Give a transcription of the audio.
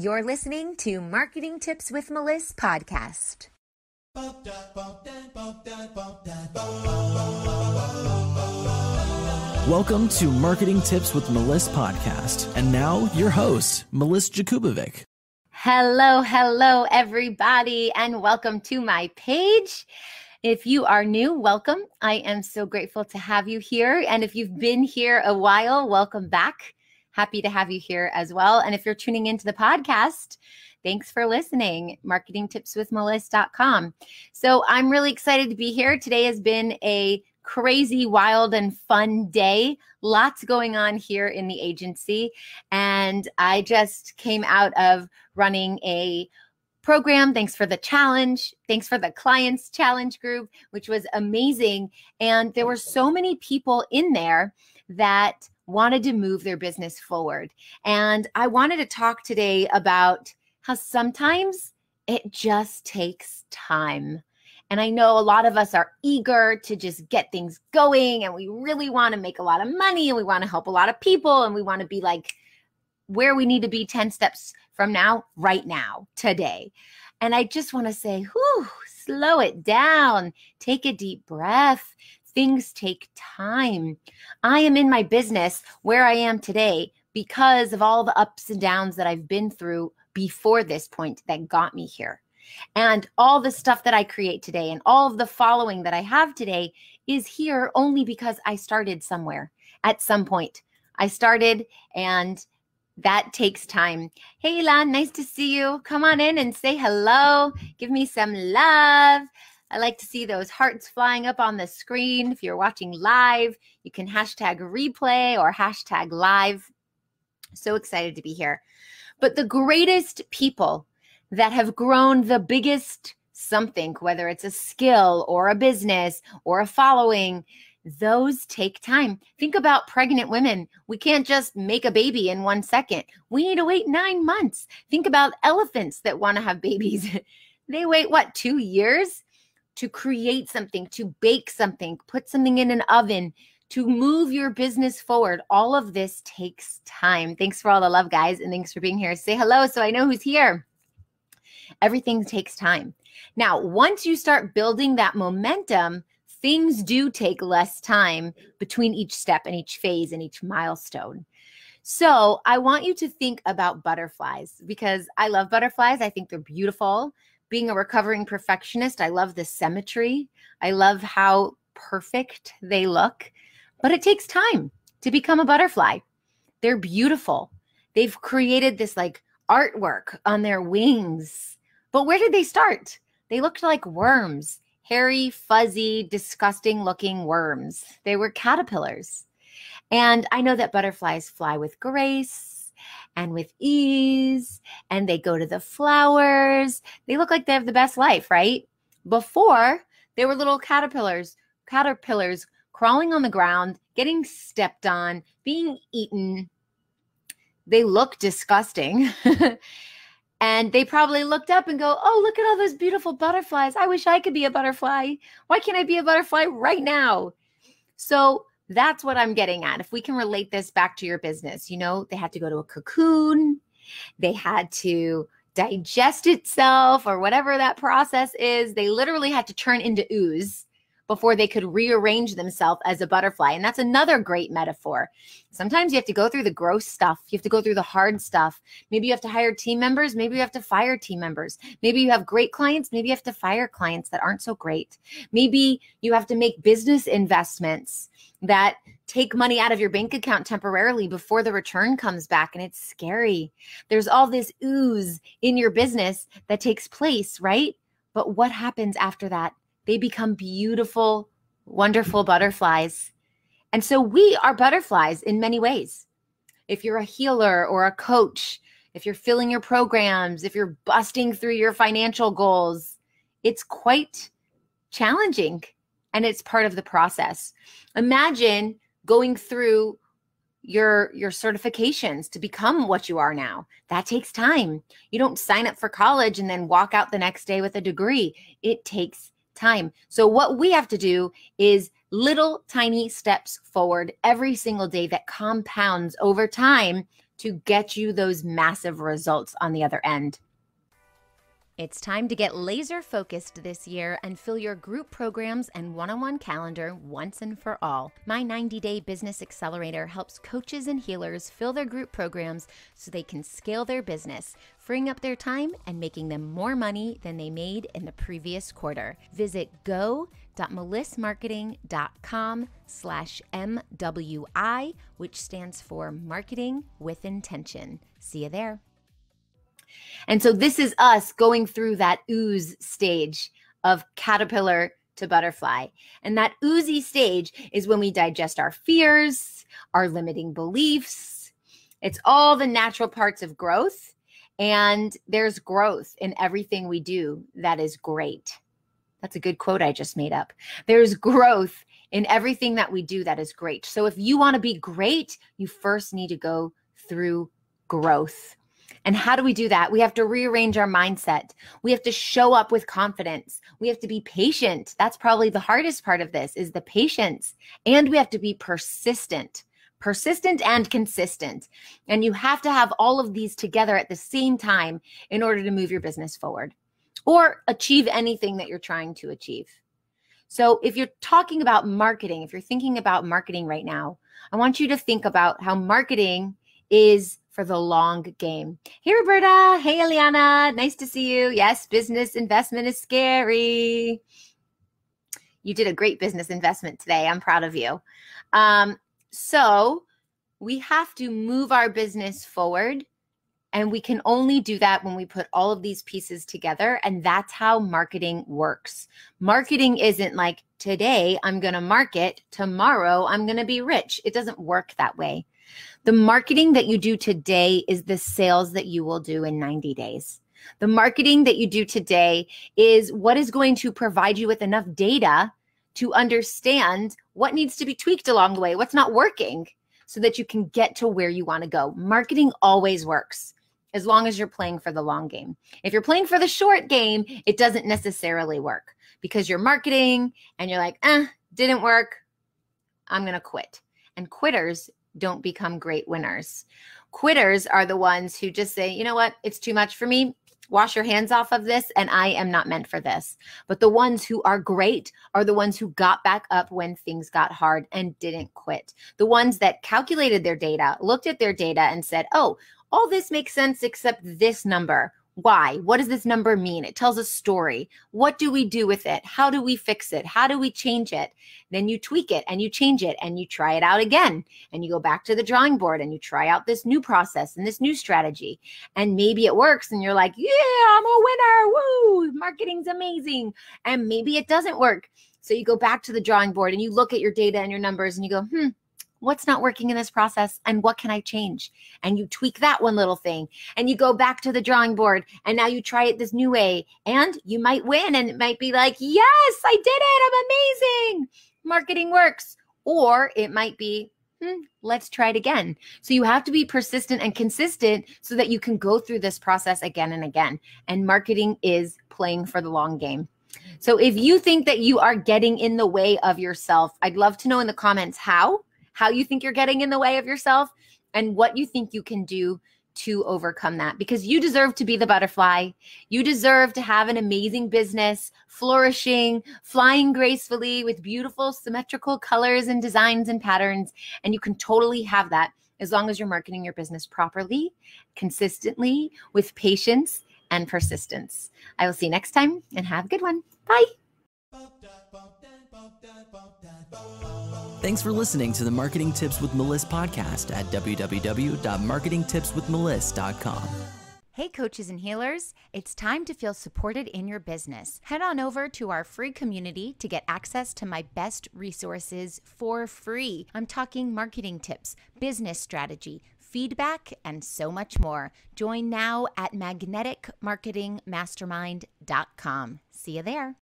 You're listening to Marketing Tips with Meliss podcast. Welcome to Marketing Tips with Meliss podcast. And now, your host, Meliss Jakubovic. Hello, hello, everybody, and welcome to my page. If you are new, welcome. I am so grateful to have you here. And if you've been here a while, welcome back. Happy to have you here as well. And if you're tuning into the podcast, thanks for listening. MarketingTipsWithMeliss.com. So I'm really excited to be here. Today has been a crazy, wild, and fun day. Lots going on here in the agency. And I just came out of running a program. Thanks for the challenge. Thanks for the clients challenge group, which was amazing. And there were so many people in there that wanted to move their business forward. And I wanted to talk today about how sometimes it just takes time. And I know a lot of us are eager to just get things going and we really want to make a lot of money and we want to help a lot of people and we want to be like where we need to be 10 steps from now, right now, today. And I just want to say, whoo, slow it down, take a deep breath. Things take time. I am in my business where I am today because of all the ups and downs that I've been through before this point that got me here. And all the stuff that I create today and all of the following that I have today is here only because I started somewhere at some point. I started and that takes time. Hey, Elon, nice to see you. Come on in and say hello. Give me some love. I like to see those hearts flying up on the screen. If you're watching live, you can hashtag replay or hashtag live. So excited to be here. But the greatest people that have grown the biggest something, whether it's a skill or a business or a following, those take time. Think about pregnant women. We can't just make a baby in one second. We need to wait nine months. Think about elephants that want to have babies. they wait, what, two years? to create something, to bake something, put something in an oven, to move your business forward. All of this takes time. Thanks for all the love, guys, and thanks for being here. Say hello so I know who's here. Everything takes time. Now, once you start building that momentum, things do take less time between each step and each phase and each milestone. So, I want you to think about butterflies because I love butterflies. I think they're beautiful being a recovering perfectionist, I love the symmetry. I love how perfect they look, but it takes time to become a butterfly. They're beautiful. They've created this like artwork on their wings. But where did they start? They looked like worms hairy, fuzzy, disgusting looking worms. They were caterpillars. And I know that butterflies fly with grace and with ease and they go to the flowers. They look like they have the best life, right? Before, they were little caterpillars, caterpillars crawling on the ground, getting stepped on, being eaten. They look disgusting. and they probably looked up and go, "Oh, look at all those beautiful butterflies. I wish I could be a butterfly. Why can't I be a butterfly right now?" So, that's what I'm getting at. If we can relate this back to your business, you know, they had to go to a cocoon, they had to digest itself or whatever that process is. They literally had to turn into ooze before they could rearrange themselves as a butterfly. And that's another great metaphor. Sometimes you have to go through the gross stuff, you have to go through the hard stuff. Maybe you have to hire team members, maybe you have to fire team members. Maybe you have great clients, maybe you have to fire clients that aren't so great. Maybe you have to make business investments that take money out of your bank account temporarily before the return comes back and it's scary. There's all this ooze in your business that takes place, right? But what happens after that? They become beautiful, wonderful butterflies. And so we are butterflies in many ways. If you're a healer or a coach, if you're filling your programs, if you're busting through your financial goals, it's quite challenging and it's part of the process. Imagine going through your your certifications to become what you are now. That takes time. You don't sign up for college and then walk out the next day with a degree. It takes time. So, what we have to do is little tiny steps forward every single day that compounds over time to get you those massive results on the other end. It's time to get laser focused this year and fill your group programs and one on one calendar once and for all. My 90 day business accelerator helps coaches and healers fill their group programs so they can scale their business, freeing up their time and making them more money than they made in the previous quarter. Visit go.melissmarketing.com slash MWI, which stands for Marketing with Intention. See you there. And so this is us going through that ooze stage of caterpillar to butterfly. And that oozy stage is when we digest our fears, our limiting beliefs. It's all the natural parts of growth. And there's growth in everything we do that is great. That's a good quote I just made up. There's growth in everything that we do that is great. So if you want to be great, you first need to go through growth. And how do we do that? We have to rearrange our mindset. We have to show up with confidence. We have to be patient. That's probably the hardest part of this is the patience. And we have to be persistent. Persistent and consistent. And you have to have all of these together at the same time in order to move your business forward or achieve anything that you're trying to achieve. So, if you're talking about marketing, if you're thinking about marketing right now, I want you to think about how marketing is for the long game. Hey, Roberta. Hey, Eliana. Nice to see you. Yes, business investment is scary. You did a great business investment today. I'm proud of you. Um, so, we have to move our business forward. And we can only do that when we put all of these pieces together. And that's how marketing works. Marketing isn't like today I'm going to market, tomorrow I'm going to be rich. It doesn't work that way. The marketing that you do today is the sales that you will do in 90 days. The marketing that you do today is what is going to provide you with enough data to understand what needs to be tweaked along the way, what's not working, so that you can get to where you want to go. Marketing always works as long as you're playing for the long game. If you're playing for the short game, it doesn't necessarily work because you're marketing and you're like, eh, didn't work. I'm going to quit. And quitters don't become great winners. Quitters are the ones who just say, you know what, it's too much for me. Wash your hands off of this, and I am not meant for this. But the ones who are great are the ones who got back up when things got hard and didn't quit. The ones that calculated their data, looked at their data, and said, oh, all this makes sense except this number why? What does this number mean? It tells a story. What do we do with it? How do we fix it? How do we change it? Then you tweak it and you change it and you try it out again and you go back to the drawing board and you try out this new process and this new strategy. And maybe it works and you're like, yeah, I'm a winner. Woo, marketing's amazing. And maybe it doesn't work. So you go back to the drawing board and you look at your data and your numbers and you go, hmm, what's not working in this process and what can I change? And you tweak that one little thing and you go back to the drawing board and now you try it this new way and you might win and it might be like, yes, I did it. I'm amazing. Marketing works. Or it might be, hmm, let's try it again. So you have to be persistent and consistent so that you can go through this process again and again. And marketing is playing for the long game. So if you think that you are getting in the way of yourself, I'd love to know in the comments how how you think you're getting in the way of yourself and what you think you can do to overcome that because you deserve to be the butterfly. You deserve to have an amazing business, flourishing, flying gracefully with beautiful, symmetrical colors and designs and patterns. And you can totally have that as long as you're marketing your business properly, consistently, with patience and persistence. I will see you next time and have a good one. Bye. Thanks for listening to the Marketing Tips with Meliss podcast at www.marketingtipswithmeliss.com. Hey, coaches and healers, it's time to feel supported in your business. Head on over to our free community to get access to my best resources for free. I'm talking marketing tips, business strategy, feedback, and so much more. Join now at magneticmarketingmastermind.com. See you there.